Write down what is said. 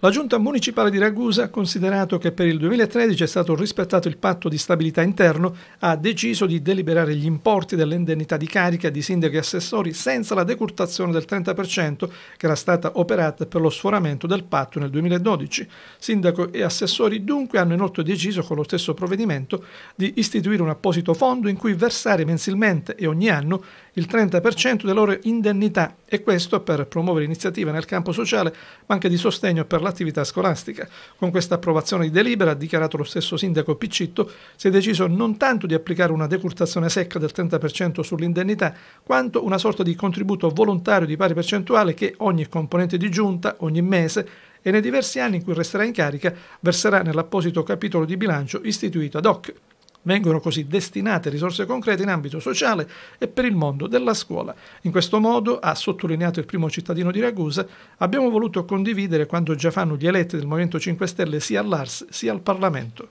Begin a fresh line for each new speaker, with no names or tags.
La giunta municipale di Ragusa considerato che per il 2013 è stato rispettato il patto di stabilità interno, ha deciso di deliberare gli importi dell'indennità di carica di sindaci e assessori senza la decurtazione del 30% che era stata operata per lo sforamento del patto nel 2012. Sindaco e assessori dunque hanno inoltre deciso con lo stesso provvedimento di istituire un apposito fondo in cui versare mensilmente e ogni anno il 30% delle loro indennità e questo per promuovere iniziative nel campo sociale ma anche di sostegno per la l'attività scolastica. Con questa approvazione di delibera, ha dichiarato lo stesso sindaco Piccitto, si è deciso non tanto di applicare una decurtazione secca del 30% sull'indennità, quanto una sorta di contributo volontario di pari percentuale che ogni componente di giunta, ogni mese, e nei diversi anni in cui resterà in carica verserà nell'apposito capitolo di bilancio istituito ad hoc. Vengono così destinate risorse concrete in ambito sociale e per il mondo della scuola. In questo modo, ha sottolineato il primo cittadino di Ragusa, abbiamo voluto condividere quanto già fanno gli eletti del Movimento 5 Stelle sia all'Ars sia al Parlamento.